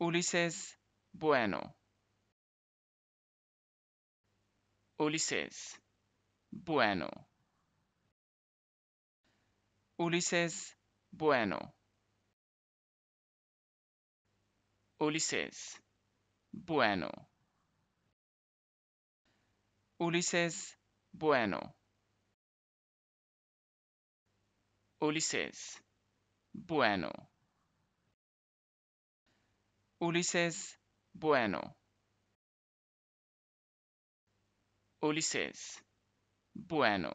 Ulises Bueno. Ulises Bueno. Ulises Bueno. Ulises Bueno. Ulises Bueno. Ulises Bueno. Ulises Bueno. Ulises Bueno.